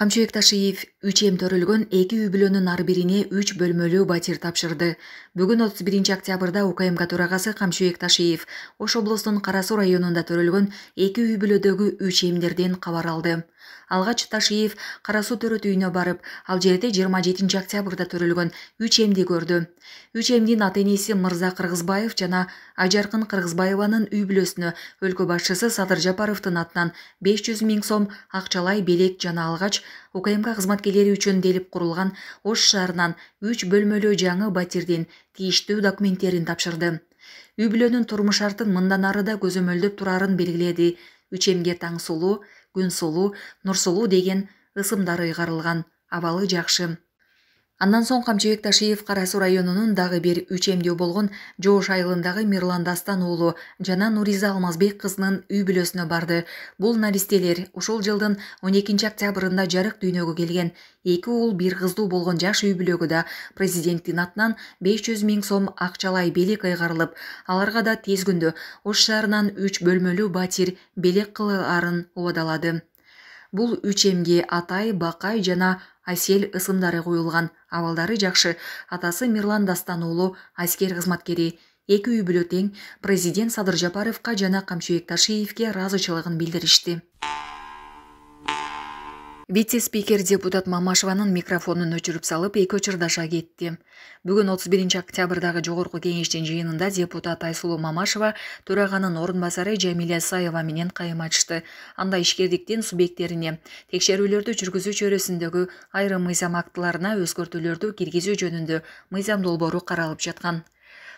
камчыбек ташиев үч эм төрөлгөн эки үй бүлөнүн ар бирине үч бөлмөлүү батир тапшырды бүгүн отуз биринчи октябрда укмк төрагасы камчыбек ташиев ош облусунун кара суу районунда төрөлгөн эки үй бүлөдөгү үч эмдерден кабар алды алгач ташиев кара суу төрөт үйүнө барып ал жерде жыйырма жетинчи октябрда төрөлгөн үч эмди көрдү үч эмдин ата энеси мырза кыргызбаев жана ажаркын кыргызбаеванын үй бүлөсүнө өлкө башчысы садыр жапаровдун атынан беш жүз миң сом акчалай белек жана алгач укмк кызматкерлери үчүн делип курулган ош шаарынан үч бөлмөлүү жаңы батирдин тийиштүү документтерин тапшырды үй бүлөнүн турмуш шартын мындан ары да көзөмөлдөп турарын белгиледи үчэмге таң сулуу күн сулуу нур сулуу деген ысымдар ыйгарылган абалы жакшы андан соң камчыбек ташиев карасу районунун дагы бир үчөмдүү болгон жош айылындагы мирлан дастан уулу жана нуриза алмазбек кызынын үй бүлөсүнө барды бул наристелер ушул жылдын 12 октябрында жарык дүйнөгө келген эки уул бир кыздуу болгон жаш үй бүлөгө да президенттин атынан 500 000 сом акчалай белек ыйгарылып аларга да тез күндө ош шаарынан үч бөлмөлүү батир белек кылаарын убадалады бул үч эмге атай бакай жана әсел ысымдары қойылған абалдары жақшы атасы мирлан дастанұлы әскер қызматкері Екі үй бүлөтең президент садыр жапаровқа жана камчыбек ташиевке ыраазычылыгын билдиришти вице спикер депутат мамашеванын микрофонын өчүрүп салып эки учурдаша кетти бүгүн отуз биринчи октябрдагы жогорку кеңештин депутат айсулуу мамашева төраганын орун басары жамиля саева менен кайым ачышты анда ишкердиктин субъекттерине текшерүүлөрдү жүргүзүү чөйрөсүндөгү айрым мыйзам актыларына өзгөртүүлөрдү киргизүү жөнүндө мыйзам долбоору каралып жаткан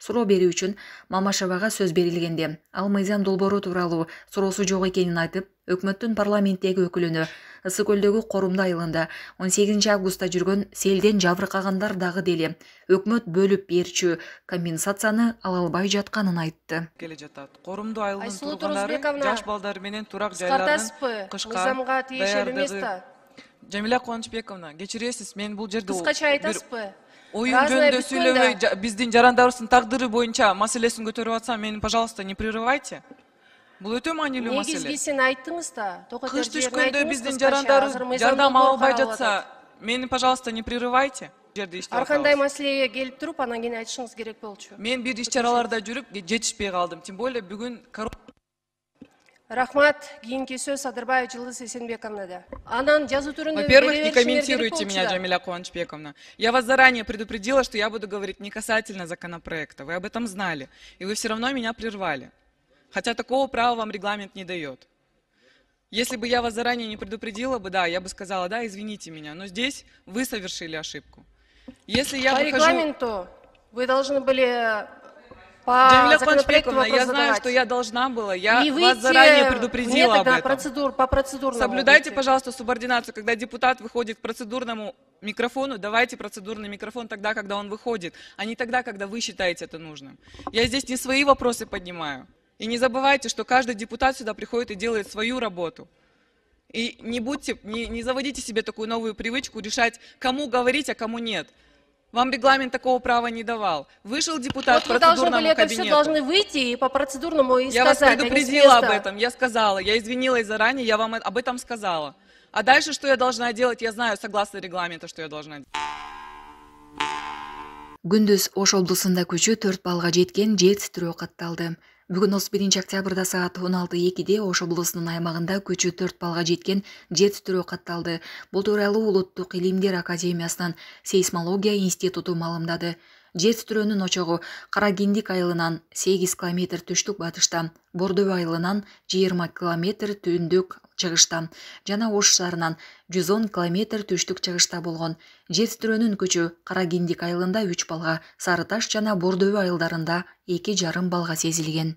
суроо берүү үчүн мамашевага сөз берилгенде ал мыйзам долбоору тууралуу суроосу жок экенин айтып өкмөттүн парламенттеги өкүлүнө ысык көлдөгү корумду айылында 18 августта жүргөн селден жабыркагандар дагы деле өкмөт бөлүп берчү компенсацияны ала албай жатканын айтты келе жатат корумду айылынын тургундары жаш балдар менен турак жайлардын кышка мыйзамга тиешелүү эмес да жамиля кубанычбековна кечиресиз мен бул жерде кыскача айтасызбы оюн жөнүндө сүйлөбөй биздин жарандарыбыздын тагдыры боюнча маселесин көтөрүп атсам мени пожалуйста не прерывайте бул өтө маанилүү маселе негизгисин айттыңыз да кыш түшкөндө биздин жарандарыбыз жардам ала албай жатса мени пожалуйста не прерывайте жерде иштеп ар кандай маселеге келип туруп анан кийин айтышыңыз керек болчу мен бир иш чараларда жүрүп жетишпей калдым тем более бүгүн рахмат кийинки сөз садырбаева жылдыз эсенбековнада да анан жазуу түрүндө во первых не комментируйте меня джамиля куанычбековна я вас заранее предупредила что я буду говорить не касательно законопроекта вы об этом знали и вы все равно меня прервали хотя такого права вам регламент не дает если бы я вас заранее не предупредила бы да я бы сказала да извините меня но здесь вы совершили ошибку если я по выхожу... регламенту вы должны были э, по Для меня я знаю, что я должна была, я не вас заранее предупредила об этом. Процедур, по процедурному Соблюдайте, выйти. пожалуйста, субординацию, когда депутат выходит к процедурному микрофону, давайте процедурный микрофон тогда, когда он выходит, а не тогда, когда вы считаете это нужным. Я здесь не свои вопросы поднимаю. И не забывайте, что каждый депутат сюда приходит и делает свою работу. И не будьте, не, не заводите себе такую новую привычку решать, кому говорить, а кому нет. Вам регламент такого права не давал. Вышел депутат вот по процедурному должны были кабинету. это все должны выйти и по процедурному и я сказать. Я а вас предупредила об этом, я сказала, я извинилась заранее, я вам э, об этом сказала. А дальше, что я должна делать, я знаю, согласно регламенту, что я должна делать. күндіз ош облысында көші төрт балға жеткен жел сітіреу Бүгін отуз октябрда сағат он алты экиде ош облусунун аймағында күчү төрт балга жеткен жет титирөө қатталды. Бұл туралы улуттук илимдер академиясынан сейсмология институту маалымдады жер титрөөнүн очогу кара каракиндик айылынан сегиз километр түштүк батышта бордо айылынан жыйырма километр түндүк чыгышта жана ош шаарынан жүз он километр түштүк чыгышта болгон жер титрөөнүн күчү кара каракиндик айылында үч балга сары таш жана бордобө айылдарында эки жарым балга сезилген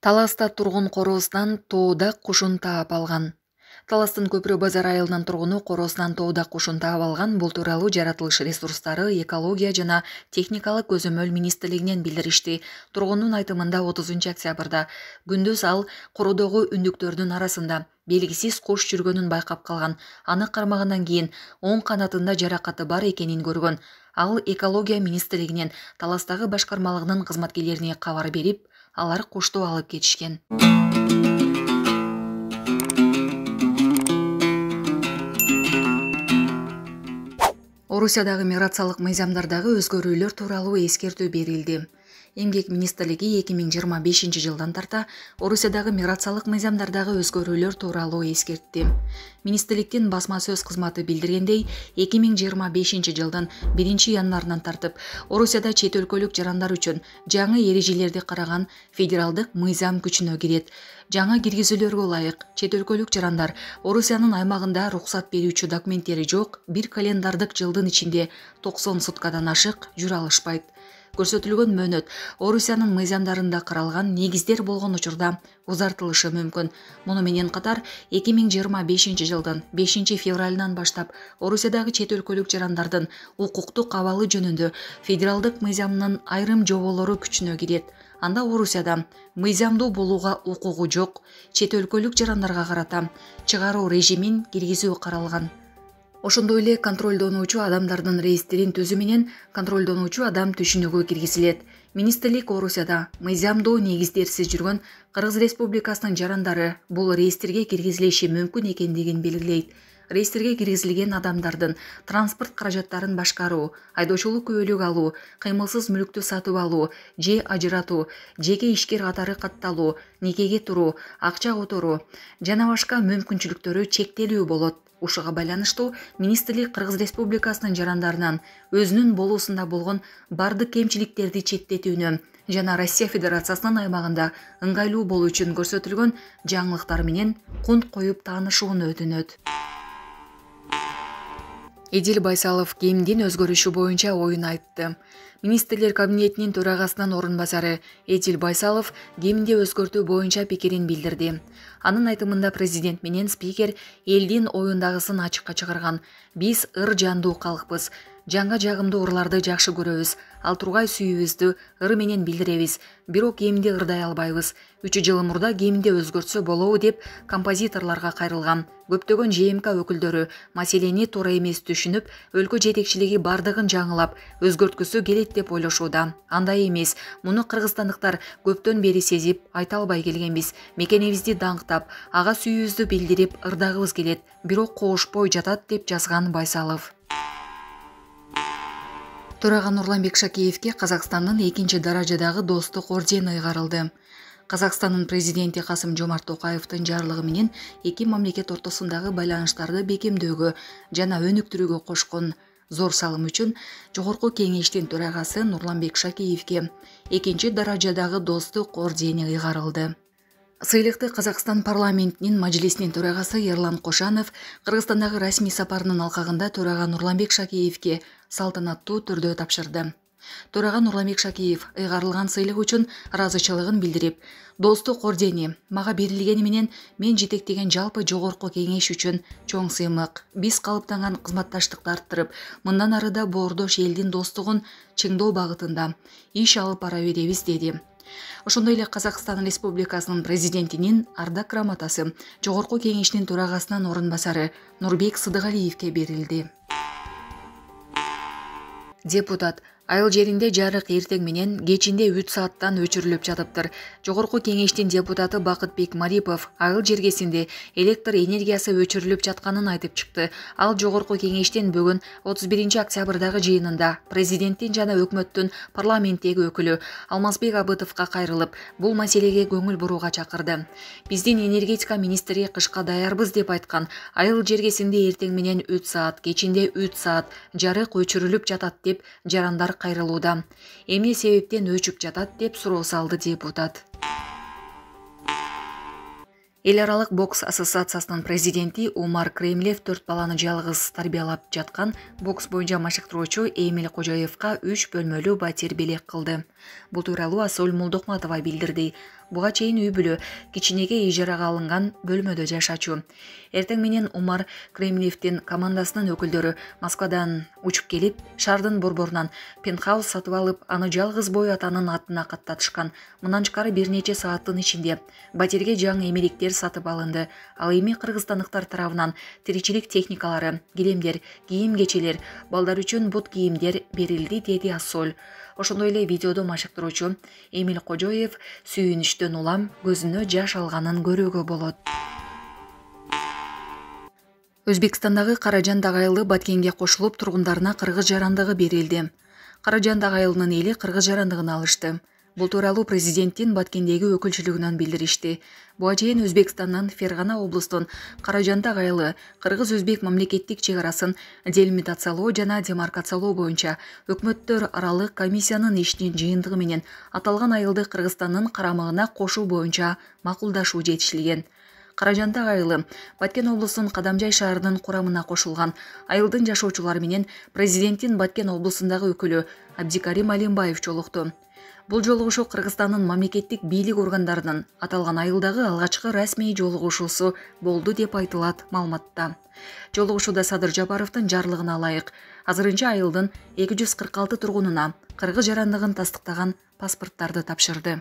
таласта тургун короосунан тоода кушун таап алган таластын көпүрө базар айылынын тургуну короосунан тоодо кушун таап алган бул тууралуу жаратылыш ресурстары экология жана техникалык көзөмөл министрлигинен билдиришти тургундун айтымында отузунчу октябрда күндүз ал куруудогу үндүктөрдүн арасында белгисиз куш жүргөнүн байкап калган аны кармагандан кийин оң канатында жаракаты бар экенин көргөн ал экология министрлигинен таластагы башкармалыгынын кызматкерлерине кабар берип алар кушту алып кетишкен орусиядағы миграциялық мыйзамдардағы өзгөрүүлөр тууралуу ескерту берилди эмгек министрлиги эки миң жыйырма бешинчи жылдан тарта орусиядагы миграциялык мыйзамдардагы өзгөрүүлөр тууралуу эскертти министрликтин басма сөз кызматы билдиргендей эки миң жыйырма бешинчи жылдын биринчи январынан тартып орусияда чет өлкөлүк жарандар үчүн жаңы эрежелерди караган федералдык мыйзам күчүнө кирет жаңы киргизүүлөргө ылайык чет өлкөлүк жарандар орусиянын аймагында уруксат берүүчү документтери жок бир календардык жылдын ичинде токсон суткадан ашык жүрө алышпайт көрсөтүлгөн мөөнөт орусиянын мыйзамдарында каралган негиздер болгон учурда узартылышы мүмкүн муну менен катар эки миң жыйырма бешинчи жылдын бешинчи февралынан баштап орусиядагы чет өлкөлүк жарандардын укуктук абалы жөнүндө федералдык мыйзамынын айрым жоболору күчүнө кирет анда орусияда мыйзамдуу болууга укугу жок чет өлкөлүк жарандарга карата чыгаруу режимин киргизүү каралган ошондой эле контролдонуучу адамдардын реестрин түзүү менен контролдонуучу адам түшүнүгү киргизилет министрлик орусияда мыйзамдуу негиздерсиз жүргөн кыргыз республикасынын жарандары бул реестрге киргизилиши мүмкүн экендигин белгилейт рейстерге киргизилген адамдардын транспорт каражаттарын башкаруу айдоочулук күбөлүк алуу кыймылсыз мүлктү сатып алуу же ажыратуу жеке ишкер катары катталуу никеге туруу акча которуу жана башка мүмкүнчүлүктөрү чектелүү болот ушуга байланыштуу министрлик кыргыз республикасынын жарандарынан өзүнүн болуусунда болгон бардык кемчиликтерди четтетүүнү жана россия федерациясынын аймагында ыңгайлуу болуу үчүн көрсөтүлгөн жаңылыктар менен кунт коюп таанышууну өтүнөт эдил байсалов кемдин өзгөрүшү боюнча оюн айтты министрлер кабинетинин төрагасынын орун басары эдил байсалов кемди өзгөртүү боюнча пикирин билдирди анын айтымында президент менен спикер элдин оюндагысын ачыкка чыгарган биз ыр жандуу калкпыз жаңы жагымдуу ырларды жакшы көрөбүз ал тургай сүйүүбүздү ыр менен билдиребиз бирок гимнди ырдай албайбыз үч жыл мурда кемди өзгөртсө болобу деп композиторлорго кайрылгам көптөгөн жмк өкүлдөрү маселени туура эмес түшүнүп өлкө жетекчилиги бардыгын жаңылап өзгөрткүсү келет деп ойлошууда андай эмес муну кыргызстандыктар көптөн бери сезип айта албай келгенбиз мекенибизди даңктап ага сүйүүбүздү билдирип ырдагыбыз келет бирок коошпой жатат деп жазган байсалов төраға нурланбек шакеевке қазақстанның екінші даражадағы достық ордені ұйғарылды қазақстанның президенті қасым жомарт тоқаевтың жарлығыменен екі мемлекет ортасындағы байланыштарды бекемдеуге жана өнүктүрүүгө кошкон зор салым үчүн жогорку кеңештин төрагасы нурланбек шакеевке экинчи даражадагы достук ордени ыйгарылды сыйлықты қазақстан парламентінен мәжілісінің төрағасы ерлан қошанов қырғызстандағы рәсми сапарының алқағында төраға нұрланбек шакеевке салтанатты түрде тапшырды төраға нұрланбек шакеев ыйгарылган сыйлық үшін разычылығын білдіріп, достук ордени маға берилгени менен мен жетектеген жалпы жогорку кеңеш үшін чоң сыймық, биз қалыптанған кызматташтыкты арттырып мындан ары да боордош элдин достугун чыңдоо багытында иш алып бара беребиз деди ошондой эле казакстан республикасынын президентинин ардак грамотасы жогорку кеңештин төрагасынын орун басары нурбек сыдыгалиевке берилди депутат айыл жеринде жарык эртең менен кечинде үч сааттан өчүрүлүп жатыптыр жогорку кеңештин депутаты бакытбек марипов айыл жергесинде электр энергиясы өчүрүлүп жатканын айтып чыкты ал жогорку кеңештин бүгүн отуз биринчи октябрдагы жыйынында президенттин жана өкмөттүн парламенттеги өкүлү алмазбек абытовго кайрылып бул маселеге көңүл бурууга чакырды биздин энергетика министри кышка даярбыз деп айткан айыл жергесинде эртең менен үч саат кечинде үч саат жарык өчүрүлүп жатат деп жарандар кайрылууда эмне себептен өчүп жатат деп суроо салды депутат эл аралык бокс ассоциациясынын президенти умар кремлев төрт баланы жалгыз тарбиялап жаткан бокс боюнча машыктыруучу эмил кожоевко үч бөлмөлүү батир белек кылды бул тууралуу асоль молдокматова билдирди буга чейин үй бүлө кичинекей ижарага алынган бөлмөдө жашачу эртең менен умар Кремлевтен командасынын өкүлдөрү москвадан учуп келип шаардын борборунан пентхаус сатып алып аны жалгыз бой атанын атына каттатышкан мындан тышкары бир нече сааттын ичинде батирге жаңы эмеликтер сатып алынды ал эми кыргызстандыктар тарабынан тиричилик техникалары килемдер кийим кечелер балдар үчүн бут кийимдер берилди деди ассоль ошондой эле видеодо машыктыруучу эмил кожоев сүйүнүчтөн улам көзүнө жаш алганын көрүүгө болот өзбекстандагы каражан жандак айылы баткенге кошулуп тургундарына кыргыз жарандыгы берилди каражан жандак айылынын эли кыргыз жарандыгын алышты бул тууралуу президенттин баткендеги өкүлчүлүгүнөн билдиришти буга чейин өзбекстандын фергана облустун кара айылы кыргыз өзбек мамлекеттик чек арасын делимитациялоо жана демаркациялоо боюнча өкмөттөр аралык комиссиянын ишинин жыйынтыгы менен аталган айылды кыргызстандын карамагына кошуу боюнча макулдашуу жетишилген кара айылы баткен облусунун кадамжай шаарынын курамына кошулган айылдын жашоочулары менен президенттин баткен облусундагы өкүлү абдикарим алимбаев жолукту бул жолугушуу кыргызстандын мамлекеттик бийлик органдарынын аталган айылдагы алгачкы расмий жолугушуусу болду деп айтылат маалыматта жолугушууда садыр жапаровдун жарлыгына ылайык азырынча айылдын эки жүз кырк алты тургунуна кыргыз жарандыгын тастыктаган паспорттарды тапшырды